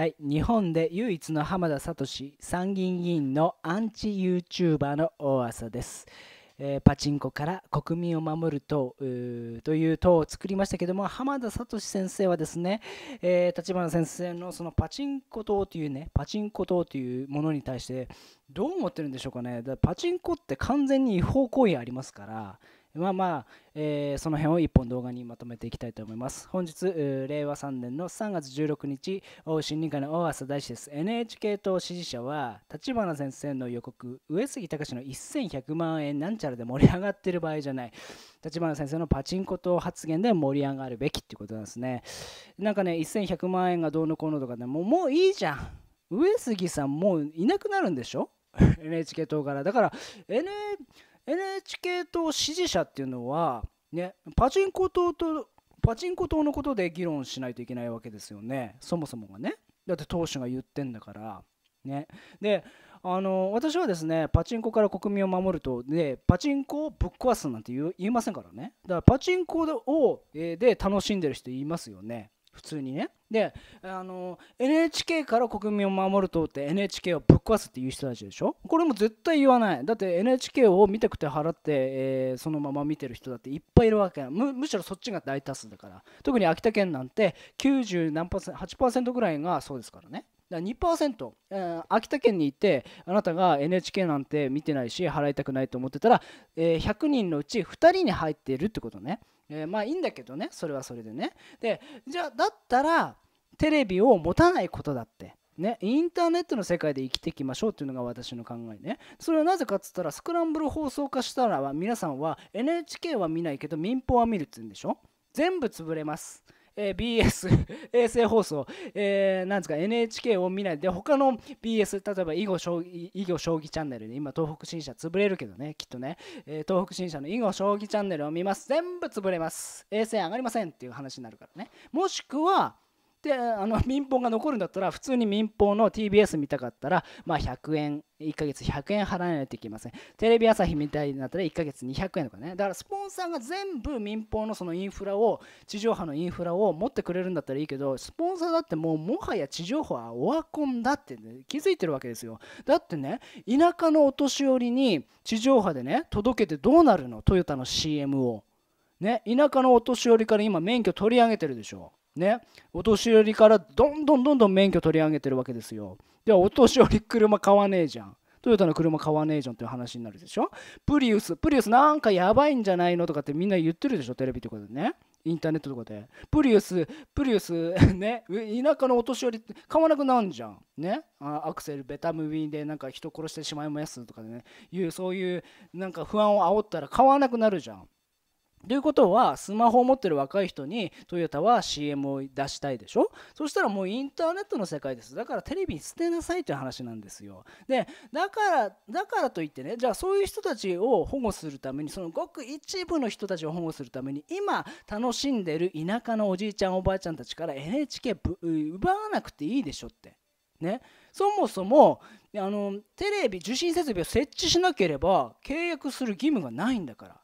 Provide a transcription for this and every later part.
はい、日本で唯一の浜田聡参議院議員のアンチ YouTuber の大浅です。えー、パチンコから国民を守る党という党を作りましたけども浜田聡先生はですね、えー、立花先生のそのパチンコ党というねパチンコ党というものに対してどう思ってるんでしょうかねだパチンコって完全に違法行為ありますからまあまあ、えー、その辺を一本動画にまとめていきたいと思います。本日、令和3年の3月16日、新任会の大浅大志です。NHK 党支持者は、立花先生の予告、上杉隆の1100万円なんちゃらで盛り上がってる場合じゃない。立花先生のパチンコ党発言で盛り上がるべきってことなんですね。なんかね、1100万円がどうのこうのとかね、もうもういいじゃん。上杉さんもういなくなるんでしょ ?NHK 党から。だから、NHK NHK 党支持者っていうのは、ね、パチンコ党とパチンコ党のことで議論しないといけないわけですよねそもそもがねだって党首が言ってんだからねであの私はですねパチンコから国民を守るとでパチンコをぶっ壊すなんて言いませんからねだからパチンコをで楽しんでる人いますよね普通にねであの NHK から国民を守る党って NHK をぶっ壊すっていう人たちでしょこれも絶対言わないだって NHK を見たくて払って、えー、そのまま見てる人だっていっぱいいるわけむむしろそっちが大多数だから特に秋田県なんて90何パーセント8%ぐらいがそうですからねだ2%、うん、秋田県にいてあなたが NHK なんて見てないし払いたくないと思ってたら、えー、100人のうち2人に入っているってことね、えー、まあいいんだけどねそれはそれでねでじゃあだったらテレビを持たないことだってね、インターネットの世界で生きていきましょうというのが私の考えね。それはなぜかっつったら、スクランブル放送化したら皆さんは NHK は見ないけど民放は見るって言うんでしょ全部潰れます。えー、BS 衛星放送、えー、なんですか NHK を見ないで他の BS 例えば囲碁将棋囲碁将棋チャンネルで今東北新社潰れるけどねきっとね、えー、東北新社の囲碁将棋チャンネルを見ます全部潰れます衛星上がりませんっていう話になるからねもしくはであの 民放が残るんだったら普通に民放の TBS 見たかったら、まあ、100円1ヶ月100円払わないといけませんテレビ朝日みたいになったら1ヶ月200円とかねだからスポンサーが全部民放のそのインフラを地上波のインフラを持ってくれるんだったらいいけどスポンサーだってもうもはや地上波はオワコンだって、ね、気づいてるわけですよだってね田舎のお年寄りに地上波でね届けてどうなるのトヨタの CM をね田舎のお年寄りから今免許取り上げてるでしょね、お年寄りからどんどんどんどん免許取り上げてるわけですよ。ではお年寄り車買わねえじゃん。トヨタの車買わねえじゃんっていう話になるでしょ。プリウス、プリウスなんかやばいんじゃないのとかってみんな言ってるでしょ、テレビとかでね。インターネットとかで。プリウス、プリウス ね、田舎のお年寄り買わなくなんじゃん。ね、あアクセル、ベタムウィンでなんか人殺してしまいますとかね、いうそういうなんか不安を煽ったら買わなくなるじゃん。ということはスマホを持ってる若い人にトヨタは CM を出したいでしょそしたらもうインターネットの世界ですだからテレビに捨てなさいという話なんですよでだからだからといってねじゃあそういう人たちを保護するためにそのごく一部の人たちを保護するために今楽しんでる田舎のおじいちゃんおばあちゃんたちから NHK 奪わなくていいでしょってねそもそもあのテレビ受信設備を設置しなければ契約する義務がないんだから。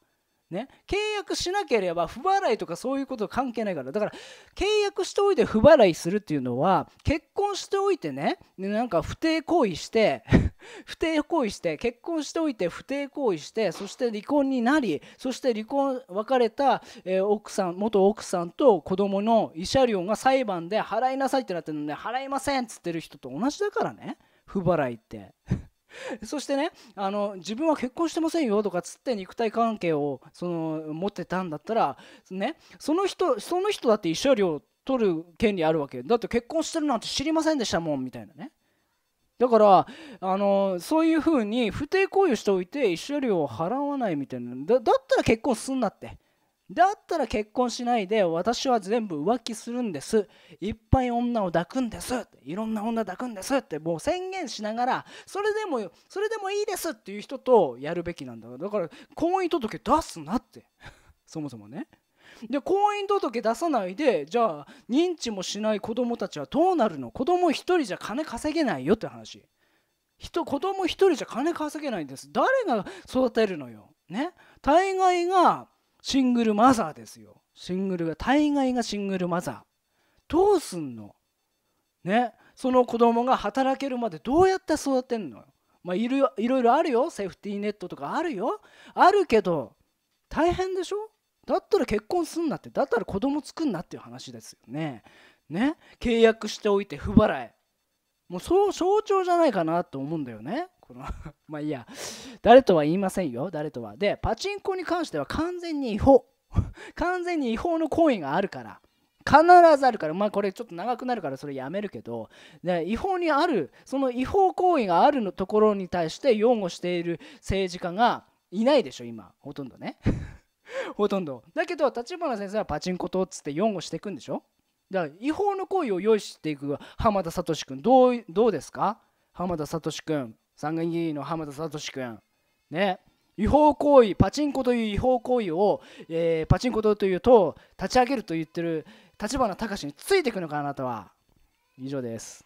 ね、契約しなければ不払いとかそういうこと関係ないからだから契約しておいて不払いするっていうのは結婚しておいてねなんか不定行為して 不定行為して結婚しておいて不定行為してそして離婚になりそして離婚別れた、えー、奥さん元奥さんと子供の慰謝料が裁判で払いなさいってなってるので払いませんっつってる人と同じだからね不払いって そしてねあの自分は結婚してませんよとかつって肉体関係をその持ってたんだったら、ね、その人その人だって慰謝料取る権利あるわけだって結婚してるなんて知りませんでしたもんみたいなねだからあのそういうふうに不貞行為をしておいて慰謝料を払わないみたいなだだったら結婚すんなってだったら結婚しないで私は全部浮気するんですいっぱい女を抱くんですいろんな女抱くんですってもう宣言しながらそれでもそれでもいいですっていう人とやるべきなんだだから婚姻届出すなって そもそもねで婚姻届出さないでじゃあ認知もしない子供たちはどうなるの子供一人じゃ金稼げないよって話人子供一人じゃ金稼げないんです誰が育てるのよね大概がシングルマザーですよシングルが大概がシングルマザーどうすんのねその子供が働けるまでどうやって育てんのまあ、いろいろあるよセーフティーネットとかあるよあるけど大変でしょだったら結婚すんなってだったら子供作んなっていう話ですよねね契約しておいて不払いもうそう象徴じゃないかなと思うんだよねこの まあいいや。誰とは言いませんよ。誰とは。で、パチンコに関しては完全に違法。完全に違法の行為があるから。必ずあるから、まあこれちょっと長くなるからそれやめるけど、ね、違法にある、その違法行為があるのところに対して擁護している政治家がいないでしょ、今、ほとんどね。ほとんど。だけど、立花先生はパチンコとっつって擁護していくんでしょだから違法の行為を用意していく浜田聡君どうどうですか浜田聡君参議院議員の浜田聡君ね違法行為パチンコという違法行為を、えー、パチンコ党という党を立ち上げると言ってる立花隆についていくのかあなたは以上です